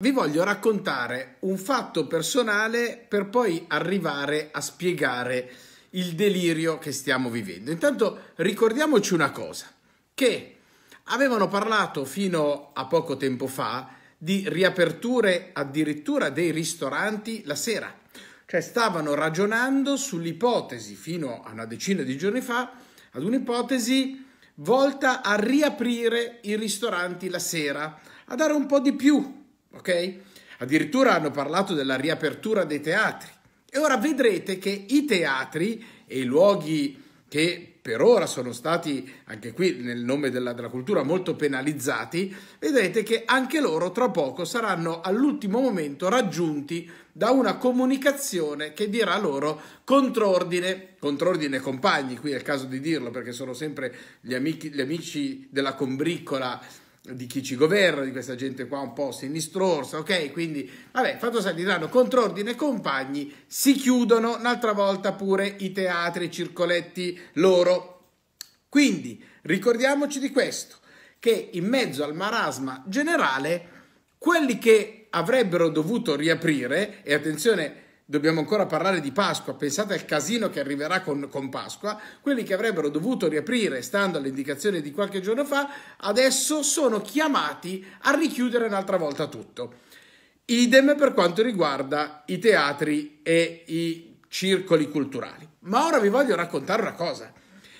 Vi voglio raccontare un fatto personale per poi arrivare a spiegare il delirio che stiamo vivendo. Intanto ricordiamoci una cosa, che avevano parlato fino a poco tempo fa di riaperture addirittura dei ristoranti la sera, cioè stavano ragionando sull'ipotesi fino a una decina di giorni fa, ad un'ipotesi volta a riaprire i ristoranti la sera, a dare un po' di più ok? Addirittura hanno parlato della riapertura dei teatri. E ora vedrete che i teatri e i luoghi che per ora sono stati, anche qui nel nome della, della, cultura, molto penalizzati, vedrete che anche loro tra poco saranno all'ultimo momento raggiunti da una comunicazione che dirà loro controordine, controordine compagni, qui è il caso di dirlo perché sono sempre gli, amici, gli amici della combriccola di chi ci governa, di questa gente qua un po' sinistrorsa, ok? Quindi, vabbè, fatto diranno contrordine compagni, si chiudono un'altra volta pure i teatri, i circoletti loro. Quindi, ricordiamoci di questo, che in mezzo al marasma generale, quelli che avrebbero dovuto riaprire, e attenzione, dobbiamo ancora parlare di Pasqua, pensate al casino che arriverà con, con, Pasqua, quelli che avrebbero dovuto riaprire, stando alle indicazioni di qualche giorno fa, adesso sono chiamati a richiudere un'altra volta tutto. Idem per quanto riguarda i teatri e i circoli culturali. Ma ora vi voglio raccontare una cosa.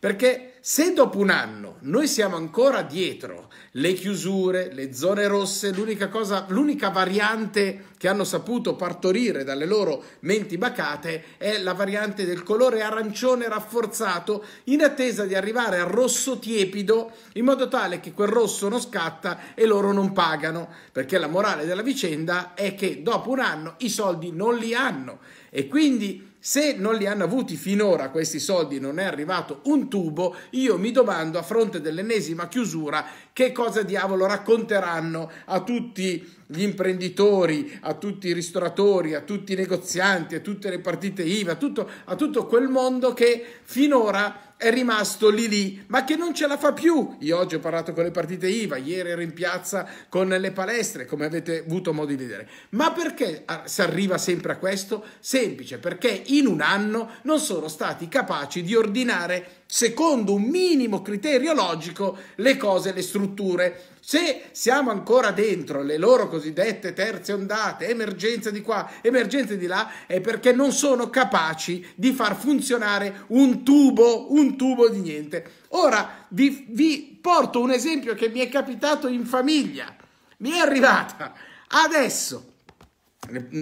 Perché se dopo un anno noi siamo ancora dietro le chiusure, le zone rosse, l'unica, cosa, l'unica variante che hanno saputo partorire dalle loro menti bacate è la variante del colore arancione rafforzato in attesa di arrivare al rosso tiepido in modo tale che quel rosso non scatta e loro non pagano. Perché la morale della vicenda è che dopo un anno i soldi non li hanno e quindi se non li hanno avuti finora questi soldi non è arrivato un tubo, io mi domando a fronte dell'ennesima chiusura che cosa diavolo racconteranno a tutti gli imprenditori, a tutti i ristoratori, a tutti i negozianti, a tutte le partite IVA, tutto, a tutto quel mondo che finora è rimasto lì lì, ma che non ce la fa più. Io oggi ho parlato con le partite IVA, ieri ero in piazza con le palestre, come avete avuto modo di vedere. Ma perché ah, si arriva sempre a questo? Semplice, perché in un anno non sono stati capaci di ordinare secondo un minimo criterio logico le cose, le strutture se siamo ancora dentro le loro cosiddette terze ondate, emergenze di qua, emergenze di là, è perché non sono capaci di far funzionare un tubo, un tubo di niente. Ora vi, vi porto un esempio che mi è capitato in famiglia. Mi è arrivata adesso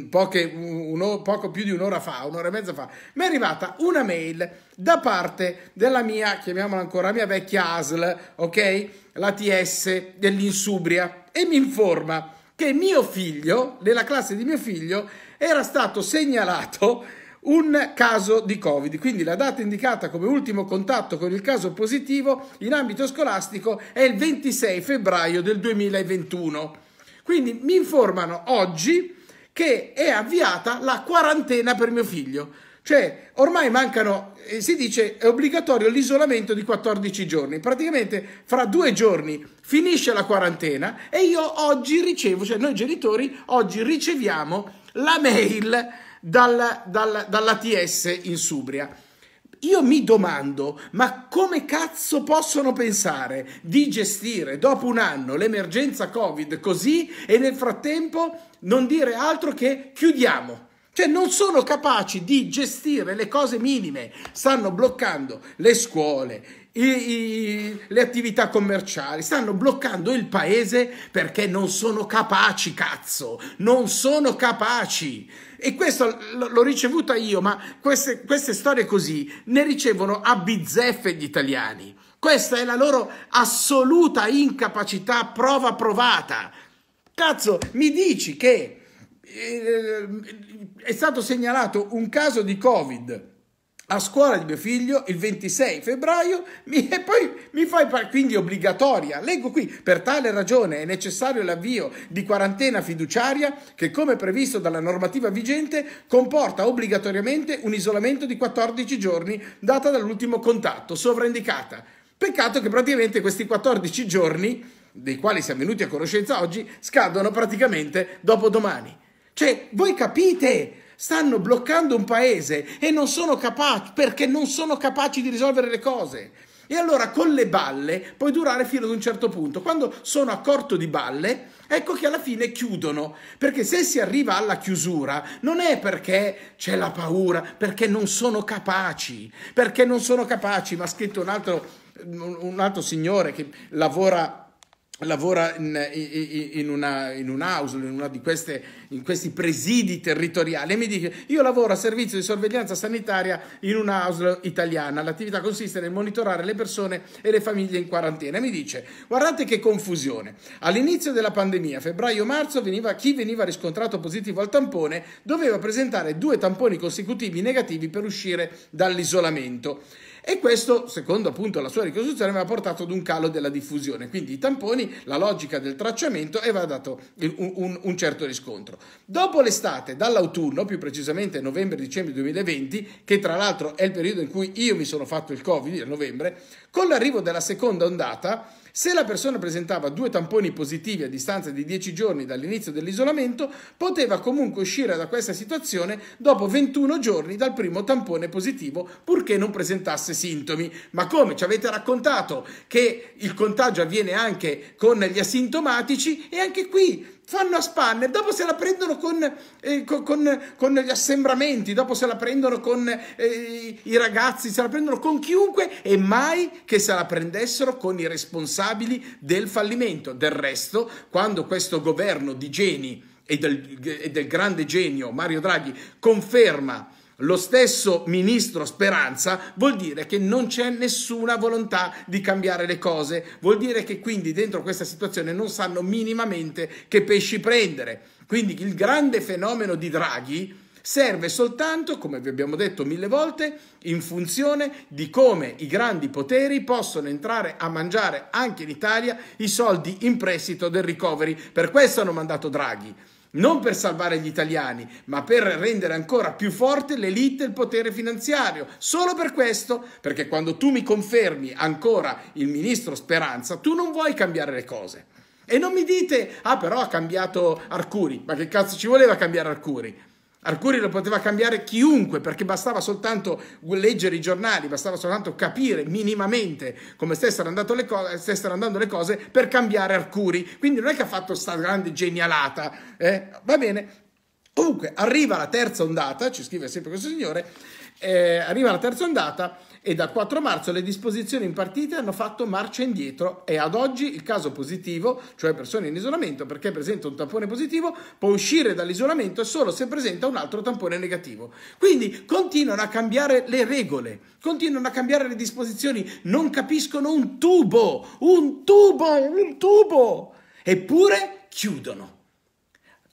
poche, uno, poco più di un'ora fa, un'ora e mezza fa, mi è arrivata una mail da parte della mia, chiamiamola ancora, mia vecchia ASL, ok? La TS dell'Insubria e mi informa che mio figlio, nella classe di mio figlio, era stato segnalato un caso di Covid. Quindi la data indicata come ultimo contatto con il caso positivo in ambito scolastico è il 26 febbraio del 2021. Quindi mi informano oggi che è avviata la quarantena per mio figlio. Cioè, ormai mancano, eh, si dice, è obbligatorio l'isolamento di 14 giorni. Praticamente fra due giorni finisce la quarantena e io oggi ricevo, cioè noi genitori oggi riceviamo la mail dal, dal, dall'ATS in Subria. Io mi domando, ma come cazzo possono pensare di gestire dopo un anno l'emergenza Covid così e nel frattempo non dire altro che chiudiamo? Cioè non sono capaci di gestire le cose minime, stanno bloccando le scuole, i, i, le attività commerciali, stanno bloccando il paese perché non sono capaci, cazzo, non sono capaci. E questo l'ho ricevuta io, ma queste, queste storie così ne ricevono a bizzeffe gli italiani. Questa è la loro assoluta incapacità, prova provata. Cazzo, mi dici che eh, è stato segnalato un caso di Covid a scuola di mio figlio il 26 febbraio mi, e poi mi fai quindi obbligatoria. Leggo qui, per tale ragione è necessario l'avvio di quarantena fiduciaria che come previsto dalla normativa vigente comporta obbligatoriamente un isolamento di 14 giorni data dall'ultimo contatto, sovraindicata. Peccato che praticamente questi 14 giorni, dei quali siamo venuti a conoscenza oggi, scadono praticamente dopo domani. Cioè, voi capite stanno bloccando un paese e non sono capaci, perché non sono capaci di risolvere le cose. E allora con le balle puoi durare fino ad un certo punto. Quando sono a corto di balle, ecco che alla fine chiudono. Perché se si arriva alla chiusura, non è perché c'è la paura, perché non sono capaci. Perché non sono capaci, ma ha scritto un altro, un altro signore che lavora lavora in, in, una, in un AUSL, in uno di queste, in questi presidi territoriali e mi dice io lavoro a servizio di sorveglianza sanitaria in una AUSL italiana, l'attività consiste nel monitorare le persone e le famiglie in quarantena e mi dice guardate che confusione, all'inizio della pandemia, febbraio-marzo, chi veniva riscontrato positivo al tampone doveva presentare due tamponi consecutivi negativi per uscire dall'isolamento. E questo, secondo appunto la sua ricostruzione, aveva portato ad un calo della diffusione. Quindi i tamponi, la logica del tracciamento aveva dato un, un, un certo riscontro. Dopo l'estate, dall'autunno, più precisamente novembre-dicembre 2020, che tra l'altro è il periodo in cui io mi sono fatto il Covid a novembre, con l'arrivo della seconda ondata, se la persona presentava due tamponi positivi a distanza di 10 giorni dall'inizio dell'isolamento, poteva comunque uscire da questa situazione dopo 21 giorni dal primo tampone positivo, purché non presentasse sintomi. Ma come ci avete raccontato che il contagio avviene anche con gli asintomatici? E anche qui fanno a spanne, dopo se la prendono con, eh, con, con, gli assembramenti, dopo se la prendono con eh, i ragazzi, se la prendono con chiunque e mai che se la prendessero con i responsabili del fallimento. Del resto, quando questo governo di geni e del, e del grande genio Mario Draghi conferma lo stesso ministro Speranza, vuol dire che non c'è nessuna volontà di cambiare le cose, vuol dire che quindi dentro questa situazione non sanno minimamente che pesci prendere. Quindi il grande fenomeno di Draghi serve soltanto, come vi abbiamo detto mille volte, in funzione di come i grandi poteri possono entrare a mangiare anche in Italia i soldi in prestito del recovery. Per questo hanno mandato Draghi non per salvare gli italiani, ma per rendere ancora più forte l'elite e il potere finanziario. Solo per questo, perché quando tu mi confermi ancora il ministro Speranza, tu non vuoi cambiare le cose. E non mi dite, ah però ha cambiato Arcuri, ma che cazzo ci voleva cambiare Arcuri? Arcuri lo poteva cambiare chiunque perché bastava soltanto leggere i giornali, bastava soltanto capire minimamente come stessero, le cose, stessero andando le cose per cambiare Arcuri. Quindi non è che ha fatto sta grande genialata, eh? va bene. Comunque arriva la terza ondata, ci scrive sempre questo signore, eh, arriva la terza ondata e dal 4 marzo le disposizioni impartite hanno fatto marcia indietro e ad oggi il caso positivo, cioè persone in isolamento perché presenta un tampone positivo, può uscire dall'isolamento solo se presenta un altro tampone negativo. Quindi continuano a cambiare le regole, continuano a cambiare le disposizioni, non capiscono un tubo, un tubo, un tubo, eppure chiudono.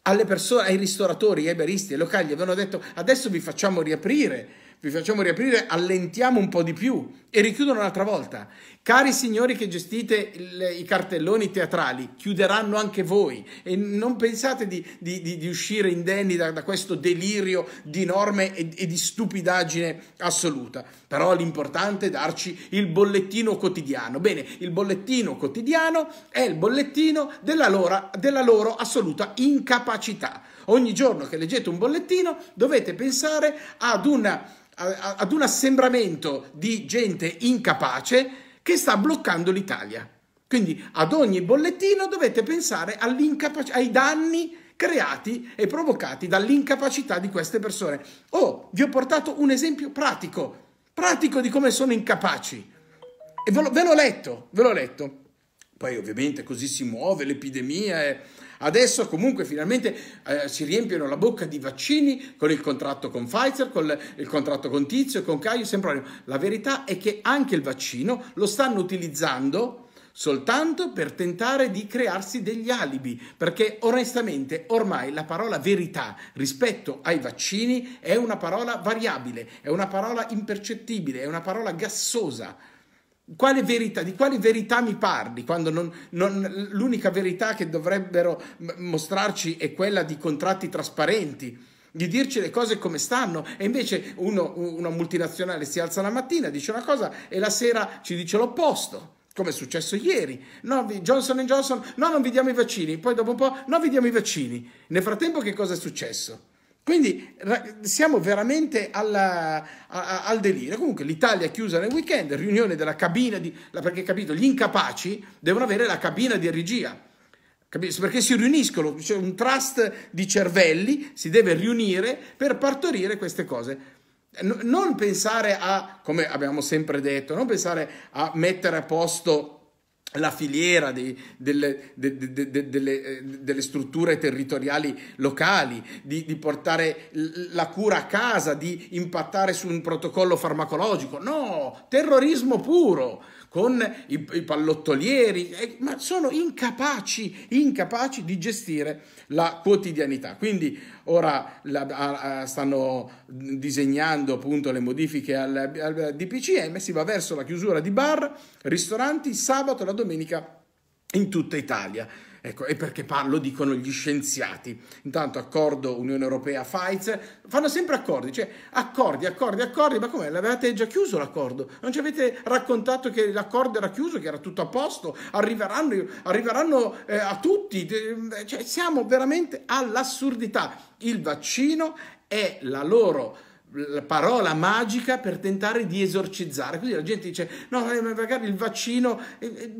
Persone, ai ristoratori, ai baristi, ai locali avevano detto adesso vi facciamo riaprire vi facciamo riaprire, allentiamo un po' di più e richiudono un'altra volta. Cari signori che gestite le, i cartelloni teatrali, chiuderanno anche voi e non pensate di, di, di, di uscire indenni da, da, questo delirio di norme e, e di stupidaggine assoluta. Però l'importante è darci il bollettino quotidiano. Bene, il bollettino quotidiano è il bollettino della loro, della loro assoluta incapacità. Ogni giorno che leggete un bollettino dovete pensare ad una ad un assembramento di gente incapace che sta bloccando l'Italia. Quindi ad ogni bollettino dovete pensare ai danni creati e provocati dall'incapacità di queste persone. Oh, vi ho portato un esempio pratico, pratico di come sono incapaci. E ve l'ho letto, ve l'ho letto. Poi ovviamente così si muove l'epidemia e adesso comunque finalmente eh, si riempiono la bocca di vaccini con il contratto con Pfizer, con il, il contratto con Tizio, con Caio, sempre. La verità è che anche il vaccino lo stanno utilizzando soltanto per tentare di crearsi degli alibi, perché onestamente ormai la parola verità rispetto ai vaccini è una parola variabile, è una parola impercettibile, è una parola gassosa. Quale verità, di quale verità mi parli quando non, non, l'unica verità che dovrebbero mostrarci è quella di contratti trasparenti? di dirci le cose come stanno e invece uno, una multinazionale si alza la mattina, dice una cosa e la sera ci dice l'opposto. Come è successo ieri, no, Johnson Johnson, no, non vi diamo i vaccini, poi dopo un po', no, vi diamo i vaccini. Nel frattempo, che cosa è successo? Quindi siamo veramente alla, a, al delirio. Comunque l'Italia è chiusa nel weekend, riunione della cabina di... perché capito, gli incapaci devono avere la cabina di regia. Capito? Perché si riuniscono, c'è un trust di cervelli, si deve riunire per partorire queste cose. Non pensare a, come abbiamo sempre detto, non pensare a mettere a posto la filiera dei, delle, de, de, de, delle, eh, delle, strutture territoriali locali, di, di, portare la cura a casa, di impattare su un protocollo farmacologico. No, terrorismo puro con i, i pallottolieri, eh, ma sono incapaci, incapaci di gestire la quotidianità. Quindi ora la, a, a, stanno disegnando appunto le modifiche al, al DPCM, si va verso la chiusura di bar, ristoranti, sabato e la domenica in tutta Italia. Ecco, e perché parlo dicono gli scienziati. Intanto accordo Unione Europea, Pfizer, fanno sempre accordi, cioè accordi, accordi, accordi, ma come? L'avevate già chiuso l'accordo? Non ci avete raccontato che l'accordo era chiuso, che era tutto a posto, arriveranno, arriveranno eh, a tutti, cioè siamo veramente all'assurdità. Il vaccino è la loro la parola magica per tentare di esorcizzare. Così la gente dice: No, eh, magari il vaccino eh,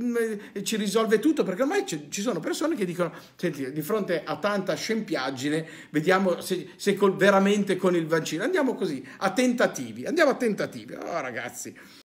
eh, ci risolve tutto, perché ormai ci sono persone che dicono: Senti, di fronte a tanta scempiaggine, vediamo se, se col, veramente con il vaccino. Andiamo così, a tentativi. Andiamo a tentativi. Oh, ragazzi.